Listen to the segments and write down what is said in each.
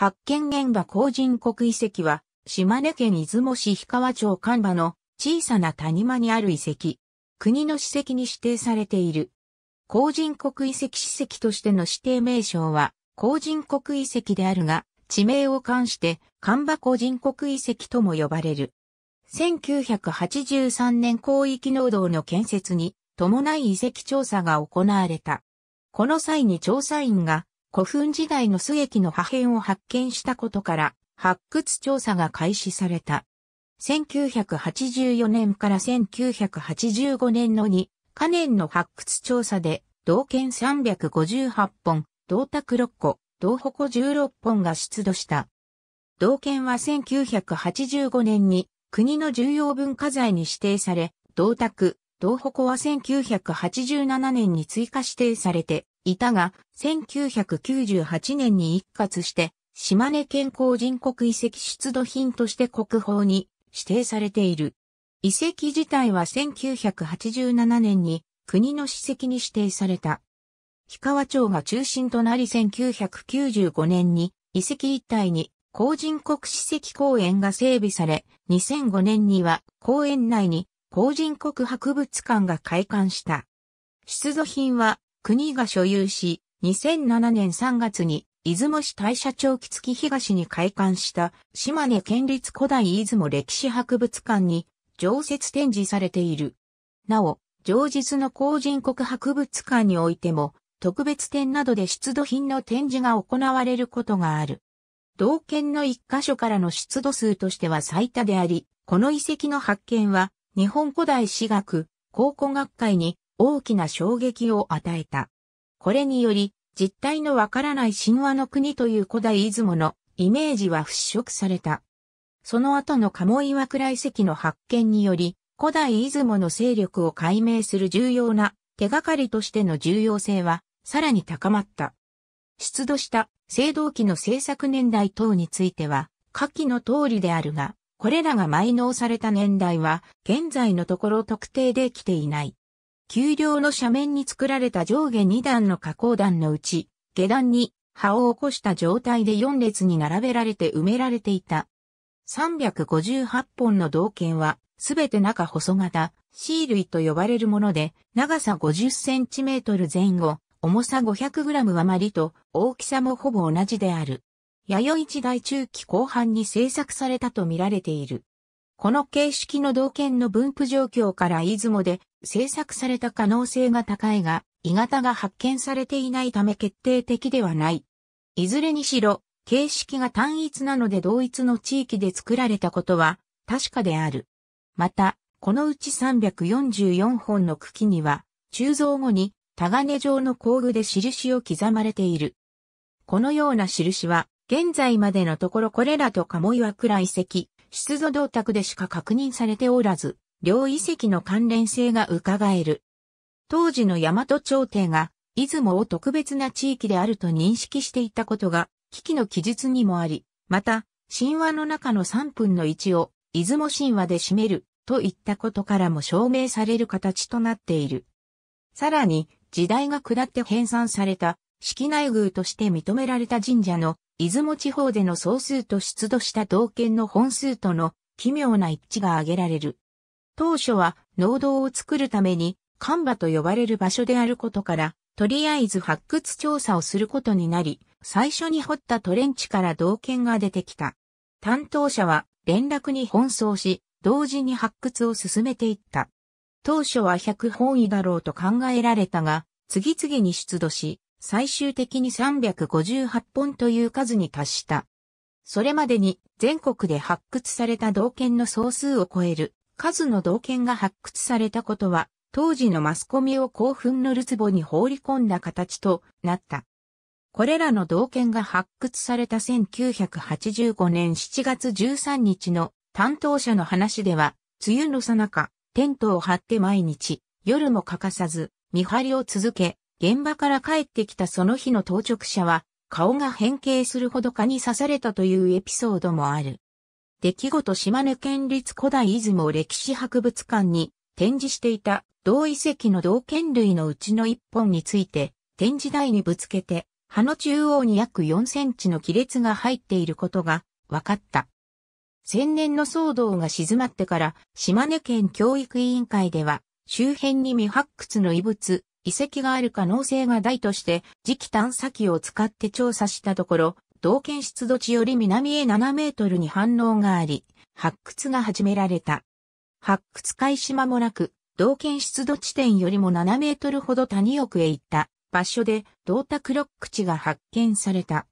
発見現場公人国遺跡は、島根県出雲市氷川町神場の小さな谷間にある遺跡。国の史跡に指定されている。公人国遺跡史跡としての指定名称は、公人国遺跡であるが、地名を冠して、神場公人国遺跡とも呼ばれる。1983年広域農道の建設に伴い遺跡調査が行われた。この際に調査員が古墳時代の須液の破片を発見したことから、発掘調査が開始された。1984年から1985年の2、可燃の発掘調査で、銅剣358本、銅卓6個、銅矛16本が出土した。銅剣は1985年に国の重要文化財に指定され、銅卓、同鉾は1987年に追加指定されていたが、1998年に一括して、島根県公人国遺跡出土品として国宝に指定されている。遺跡自体は1987年に国の史跡に指定された。氷川町が中心となり1995年に遺跡一帯に公人国史跡公園が整備され、2005年には公園内に工人国博物館が開館した。出土品は国が所有し、2007年3月に出雲市大社町木月東に開館した島根県立古代出雲歴史博物館に常設展示されている。なお、常日の工人国博物館においても特別展などで出土品の展示が行われることがある。同県の一箇所からの出土数としては最多であり、この遺跡の発見は日本古代史学、考古学会に大きな衝撃を与えた。これにより、実態のわからない神話の国という古代出雲のイメージは払拭された。その後の鴨岩倉遺跡の発見により、古代出雲の勢力を解明する重要な手がかりとしての重要性はさらに高まった。出土した青銅器の製作年代等については、下記の通りであるが、これらが埋納された年代は、現在のところ特定できていない。丘陵の斜面に作られた上下2段の加工段のうち、下段に葉を起こした状態で4列に並べられて埋められていた。358本の銅剣は、すべて中細型、シー類と呼ばれるもので、長さ50センチメートル前後、重さ500グラム余りと、大きさもほぼ同じである。弥生時代中期後半に制作されたと見られている。この形式の銅剣の分布状況から出雲で制作された可能性が高いが、鋳型が発見されていないため決定的ではない。いずれにしろ、形式が単一なので同一の地域で作られたことは確かである。また、このうち344本の茎には、鋳造後に、タガネ状の工具で印を刻まれている。このような印は、現在までのところこれらと鴨岩倉遺跡、出土銅鐸でしか確認されておらず、両遺跡の関連性が伺える。当時の大和朝廷が、出雲を特別な地域であると認識していたことが、危機の記述にもあり、また、神話の中の3分の1を、出雲神話で占める、といったことからも証明される形となっている。さらに、時代が下って編纂された、式内宮として認められた神社の出雲地方での総数と出土した銅剣の本数との奇妙な一致が挙げられる。当初は農道を作るために、看馬と呼ばれる場所であることから、とりあえず発掘調査をすることになり、最初に掘ったトレンチから銅剣が出てきた。担当者は連絡に奔走し、同時に発掘を進めていった。当初は100本位だろうと考えられたが、次々に出土し、最終的に358本という数に達した。それまでに全国で発掘された銅剣の総数を超える数の銅剣が発掘されたことは、当時のマスコミを興奮のるつぼに放り込んだ形となった。これらの銅剣が発掘された1985年7月13日の担当者の話では、梅雨のさなか、テントを張って毎日、夜も欠かさず、見張りを続け、現場から帰ってきたその日の当直者は、顔が変形するほど蚊に刺されたというエピソードもある。出来事島根県立古代出雲歴史博物館に展示していた同遺跡の同県類のうちの一本について展示台にぶつけて葉の中央に約4センチの亀裂が入っていることが分かった。千年の騒動が静まってから島根県教育委員会では周辺に未発掘の遺物遺跡がある可能性が大として、磁気探査機を使って調査したところ、同県出土地より南へ7メートルに反応があり、発掘が始められた。発掘開始間もなく、同県出土地点よりも7メートルほど谷奥へ行った場所で銅卓ロック地が発見された。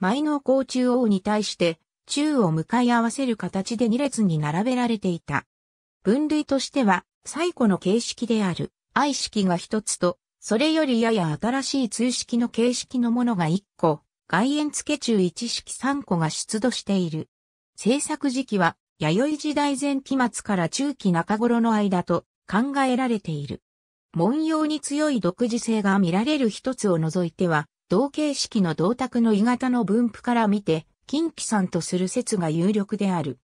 前の甲中央に対して中を向かい合わせる形で2列に並べられていた。分類としては最古の形式である。愛式が一つと、それよりやや新しい通式の形式のものが一個、外縁付け中一式三個が出土している。制作時期は、弥生時代前期末から中期中頃の間と考えられている。文様に強い独自性が見られる一つを除いては、同形式の銅鐸の鋳型の分布から見て、近畿産とする説が有力である。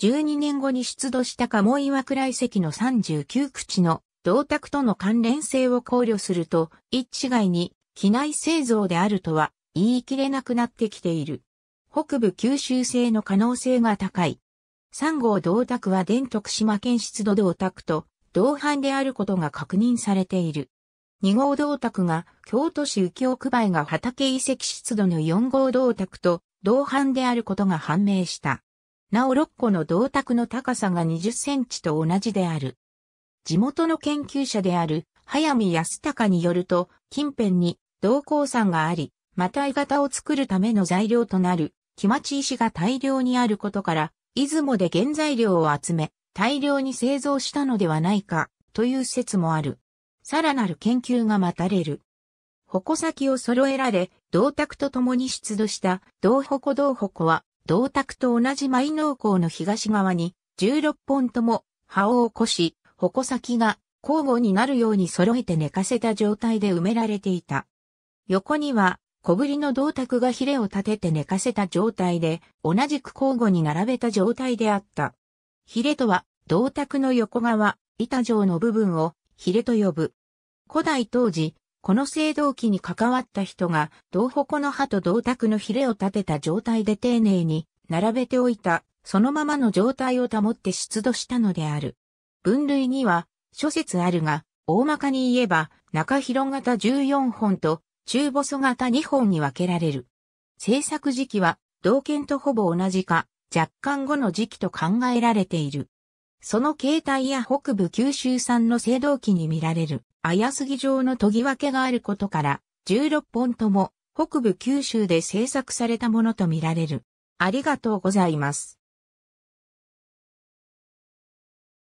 12年後に出土した鴨岩倉遺跡の39口の銅鐸との関連性を考慮すると、一外に機内製造であるとは言い切れなくなってきている。北部九州製の可能性が高い。3号銅鐸は電徳島県出土銅鐸と同伴であることが確認されている。2号銅鐸が京都市浮世区梅が畑遺跡出土の4号銅鐸と同伴であることが判明した。なお6個の銅鐸の高さが20センチと同じである。地元の研究者である早見康隆によると、近辺に銅鉱山があり、また鋳型を作るための材料となる、木町石が大量にあることから、出雲で原材料を集め、大量に製造したのではないか、という説もある。さらなる研究が待たれる。矛先を揃えられ、銅鐸と共に出土した銅矛銅矛は、銅鐸と同じ舞農港の東側に、16本とも、葉を起こし、矛先が交互になるように揃えて寝かせた状態で埋められていた。横には小ぶりの銅鐸がヒレを立てて寝かせた状態で、同じく交互に並べた状態であった。ヒレとは、銅鐸の横側、板状の部分をヒレと呼ぶ。古代当時、この青銅器に関わった人が、銅矛の刃と銅鐸のヒレを立てた状態で丁寧に並べておいた、そのままの状態を保って出土したのである。分類には諸説あるが、大まかに言えば、中広型14本と中細型2本に分けられる。制作時期は、同県とほぼ同じか、若干後の時期と考えられている。その形態や北部九州産の青銅器に見られる、綾杉状の研ぎ分けがあることから、16本とも、北部九州で制作されたものと見られる。ありがとうございます。